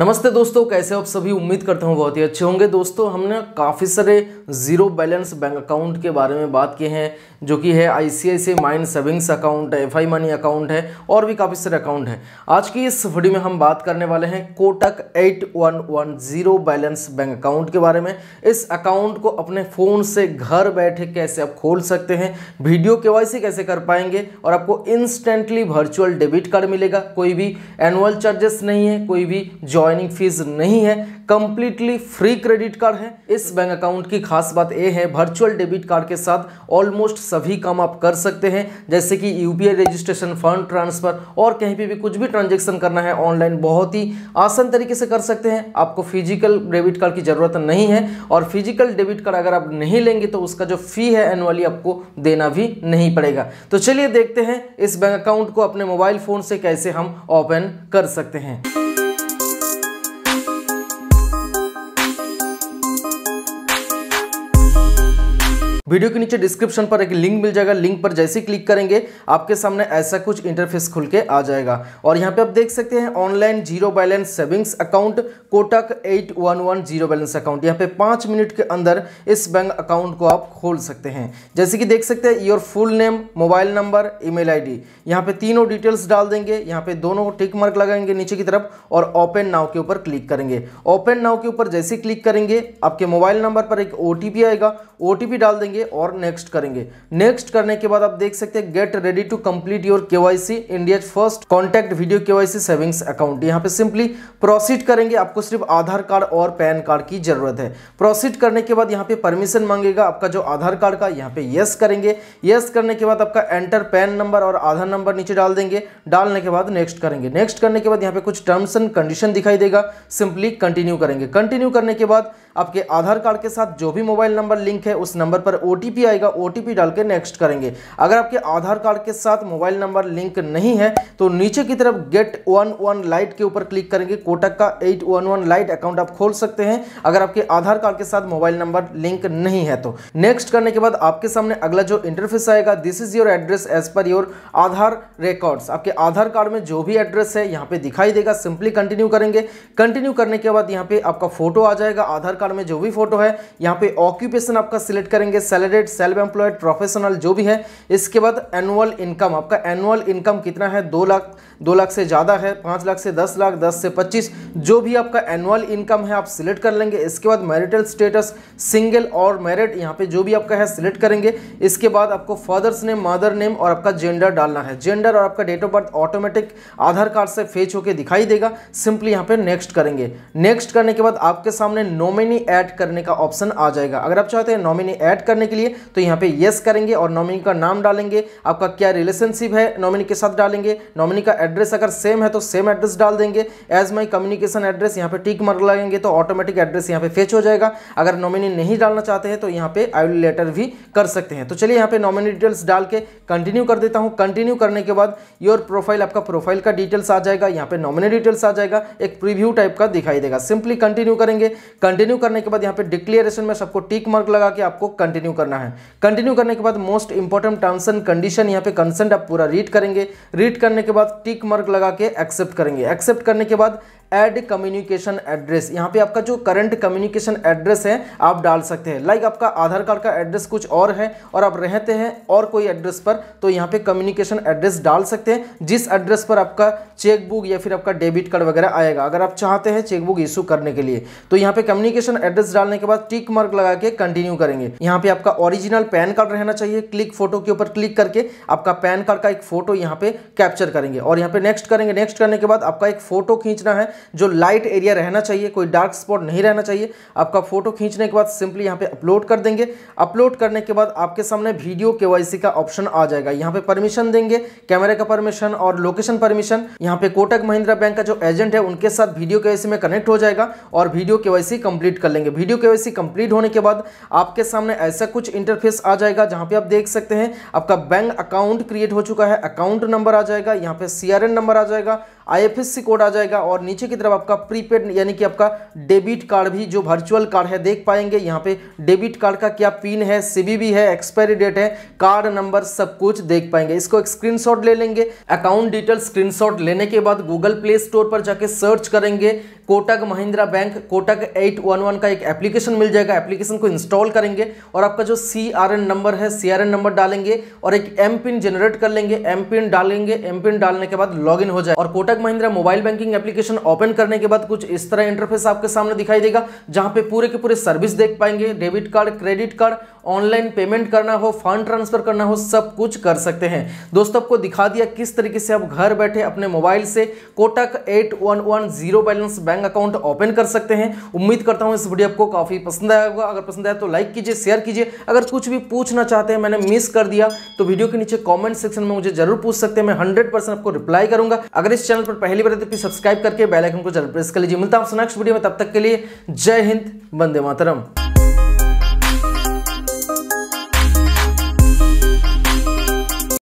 नमस्ते दोस्तों कैसे आप सभी उम्मीद करता हूँ बहुत ही अच्छे होंगे दोस्तों हमने काफ़ी सारे ज़ीरो बैलेंस बैंक अकाउंट के बारे में बात किए हैं जो कि है I C I C mind savings account है एफ आई मनी अकाउंट है और भी काफ़ी सारे अकाउंट हैं आज की इस वीडियो में हम बात करने वाले हैं Kotak eight one one zero balance bank account के बारे में इस अकाउंट को अपने फ़ोन से घर बैठे कैसे आप खोल सकते हैं वीडियो के वाई सी कैसे कर पाएंगे और आपको इंस्टेंटली वर्चुअल डेबिट कार्ड मिलेगा कोई भी एनुअल चार्जेस नहीं है कोई भी जॉय ज्वाइनिंग फीस नहीं है कंप्लीटली फ्री क्रेडिट कार्ड है इस बैंक अकाउंट की खास बात यह है वर्चुअल डेबिट कार्ड के साथ ऑलमोस्ट सभी काम आप कर सकते हैं जैसे कि यूपीआई रजिस्ट्रेशन फंड ट्रांसफर और कहीं पे भी कुछ भी ट्रांजेक्शन करना है ऑनलाइन बहुत ही आसान तरीके से कर सकते हैं आपको फिजिकल डेबिट कार्ड की ज़रूरत नहीं है और फिजिकल डेबिट कार्ड अगर आप नहीं लेंगे तो उसका जो फी है एनुअली आपको देना भी नहीं पड़ेगा तो चलिए देखते हैं इस बैंक अकाउंट को अपने मोबाइल फ़ोन से कैसे हम ओपन कर सकते हैं वीडियो के नीचे डिस्क्रिप्शन पर एक लिंक मिल जाएगा लिंक पर जैसे क्लिक करेंगे आपके सामने ऐसा कुछ इंटरफेस खुल के आ जाएगा और यहाँ पे आप देख सकते हैं online zero balance savings account Kotak eight one one zero balance account यहाँ पे पाँच मिनट के अंदर इस बैंक अकाउंट को आप खोल सकते हैं जैसे कि देख सकते हैं your full name mobile number I D यहाँ पे तीनों डिटेल्स डाल देंगे यहाँ पर दोनों टिक मार्क लगाएंगे नीचे की तरफ और ओपन नाव के ऊपर क्लिक करेंगे ओपन नाव के ऊपर जैसे क्लिक करेंगे आपके मोबाइल नंबर पर एक ओ आएगा ओ डाल देंगे करेंगे और नेक्स्ट करेंगे नेक्स्ट करने के बाद आप देख सकते हैं get ready to complete your KYC India first contact video KYC savings account यहाँ पे सिंपली प्रोसीड करेंगे आपको सिर्फ आधार कार्ड और पैन कार्ड की जरूरत है प्रोसीड करने के बाद यहाँ पे परमिशन मांगेगा आपका जो आधार कार्ड का यहाँ पे यस करेंगे यस करने के बाद आपका एंटर पैन नंबर और आधार नंबर नीचे डाल देंगे डालने के बाद नेक्स्ट करेंगे नेक्स्ट करने के बाद यहाँ पे कुछ टर्म्स एंड कंडीशन दिखाई देगा सिंपली कंटिन्यू करेंगे कंटिन्यू करने के बाद आपके आधार कार्ड के साथ जो भी मोबाइल नंबर लिंक है उस नंबर पर ओ ओ आएगा ओ टी नेक्स्ट करेंगे अगर आपके आधार कार्ड के साथ मोबाइल नंबर लिंक नहीं है तो नीचे की तरफ गेट वन वन लाइट के ऊपर क्लिक करेंगे कोटक का eight one one lite account आप खोल सकते हैं अगर आपके आधार कार्ड के साथ मोबाइल नंबर लिंक नहीं है तो नेक्स्ट करने के बाद आपके सामने अगला जो इंटरफेस आएगा this is your address as per your Aadhaar records आपके आधार कार्ड में जो भी एड्रेस है यहाँ पे दिखाई देगा सिंपली कंटिन्यू करेंगे कंटिन्यू करने के बाद यहाँ पे आपका फोटो आ जाएगा आधार कार्ड में जो भी फोटो है यहाँ पे ऑक्यूपेशन आपका सिलेक्ट करेंगे सैलरीड सेल्फ एम्प्लॉयड प्रोफेशनल जो भी है इसके बाद एनुअल इनकम आपका एनुअल इनकम कितना है दो लाख दो लाख से ज़्यादा है पाँच लाख से दस लाख दस से पच्चीस जो भी आपका एनुअल इनकम है आप सिलेक्ट कर लेंगे इसके बाद मैरिटल स्टेटस सिंगल और मैरिड यहाँ पे जो भी आपका है सिलेक्ट करेंगे इसके बाद आपको फादर्स नेम मदर नेम और आपका जेंडर डालना है जेंडर और आपका date of birth automatic Aadhaar card से फेच होकर दिखाई देगा सिंपली यहाँ पर नेक्स्ट करेंगे नेक्स्ट करने के बाद आपके सामने नॉमिनी ऐड करने का ऑप्शन आ जाएगा अगर आप चाहते हैं नॉमिनी ऐड करने के लिए तो यहाँ पे येस करेंगे और नॉमिनी का नाम डालेंगे आपका क्या रिलेशनशिप है नॉमिनी के साथ डालेंगे नॉमिनी का एड्रेस अगर सेम है तो सेम एड्रेस डाल देंगे एज माई कम्युनिकेशन एड्रेस यहाँ पे टिक मार्क लगेंगे तो ऑटोमेटिक एड्रेस यहाँ पे फेच हो जाएगा अगर नॉमिनी नहीं डालना चाहते हैं तो यहाँ पे आई विल लेटर भी कर सकते हैं तो चलिए यहाँ पे नॉमिनी डिटेल्स डाल के कंटिन्यू कर देता हूँ कंटिन्यू करने के बाद योर प्रोफाइल आपका प्रोफाइल का डिटेल्स आ जाएगा यहाँ पे नॉमिनी डिटेल्स आ जाएगा एक प्रीव्यू टाइप का दिखाई देगा सिंपली कंटिन्यू करेंगे कंटिन्यू करने के बाद यहाँ पे डिक्लेरेशन में सबको टिक मार्क लगा के आपको कंटिन्यू कंटिन्यू करना है कंटिन्यू करने के बाद most important terms and condition यहाँ पे कंसेंट आप पूरा रीड करेंगे रीड करने के बाद टिक मार्क लगा के एक्सेप्ट करेंगे एक्सेप्ट करने के बाद एड कम्युनिकेशन एड्रेस यहाँ पे आपका जो करंट कम्युनिकेशन एड्रेस है आप डाल सकते हैं लाइक आपका आधार कार्ड का एड्रेस कुछ और है और आप रहते हैं और कोई एड्रेस पर तो यहाँ पे कम्युनिकेशन एड्रेस डाल सकते हैं जिस एड्रेस पर आपका चेकबुक या फिर आपका डेबिट कार्ड वगैरह आएगा अगर आप चाहते हैं चेकबुक इशू करने के लिए तो यहाँ पे कम्युनिकेशन एड्रेस डालने के बाद टिक मार्क लगा के कंटिन्यू करेंगे यहाँ पे आपका ओरिजिनल पैन कार्ड रहना चाहिए क्लिक फोटो के ऊपर क्लिक करके आपका पैन कार्ड का एक फोटो यहाँ पे कैप्चर करेंगे और यहाँ पे नेक्स्ट करेंगे नेक्स्ट करने के बाद आपका एक फोटो खींचना है जो लाइट एरिया रहना चाहिए कोई डार्क स्पॉट नहीं रहना चाहिए आपका फोटो खींचने के बाद सिंपली यहाँ पे अपलोड कर देंगे अपलोड करने के बाद आपके सामने वीडियो के का ऑप्शन आ जाएगा यहाँ पे परमिशन देंगे कैमरे का परमिशन और लोकेशन परमिशन यहाँ पे कोटक महिंद्रा बैंक का जो एजेंट है उनके साथ वीडियो के में कनेक्ट हो जाएगा और वीडियो के कंप्लीट कर लेंगे वीडियो के कंप्लीट होने के बाद आपके सामने ऐसा कुछ इंटरफेस आ जाएगा जहाँ पे आप देख सकते हैं आपका बैंक अकाउंट क्रिएट हो चुका है अकाउंट नंबर आ जाएगा यहाँ पे सीआरएन नंबर आ जाएगा आईएफएससी कोड आ जाएगा और नीचे की तरफ आपका प्रीपेड यानी कि आपका डेबिट कार्ड भी जो वर्चुअल कार्ड है देख पाएंगे यहाँ पे डेबिट कार्ड का क्या पिन है सीबीबी है एक्सपायरी डेट है कार्ड नंबर सब कुछ देख पाएंगे इसको एक स्क्रीनशॉट ले लेंगे अकाउंट डिटेल स्क्रीनशॉट लेने के बाद गूगल प्ले स्टोर पर जाके सर्च करेंगे कोटक महिंद्रा बैंक कोटक 811 का एक एप्लीकेशन मिल जाएगा एप्लीकेशन को इंस्टॉल करेंगे और आपका जो सी आर एन नंबर है सी आर एन नंबर डालेंगे और एक एम पिन जनरेट कर लेंगे एम पिन डालेंगे एम पिन डालने के बाद लॉग इन हो जाए और Kotak Mahindra mobile banking application open करने के बाद कुछ इस तरह इंटरफेस आपके सामने दिखाई देगा जहां पे पूरे के पूरे सर्विस देख पाएंगे debit card credit card online payment करना हो फंड ट्रांसफर करना हो सब कुछ कर सकते हैं दोस्तों आपको दिखा दिया किस तरीके से आप घर बैठे अपने मोबाइल से Kotak eight one one zero balance bank bank account open कर सकते हैं उम्मीद करता हूं इस वीडियो आपको काफ़ी पसंद आया होगा अगर पसंद आया तो लाइक कीजिए शेयर कीजिए अगर कुछ भी पूछना चाहते हैं मैंने मिस कर दिया तो वीडियो के नीचे कॉमेंट सेक्शन में मुझे जरूर पूछ सकते हैं हंड्रेड परसेंट आपको रिप्लाई करूंगा अगर इस चैनल पर पहली बार तो सब्सक्राइब करके बेलाइकन को जरूर प्रेस कर लीजिए मिलता हूं नेक्स्ट वीडियो में तब तक के लिए जय हिंद वंदे मातरम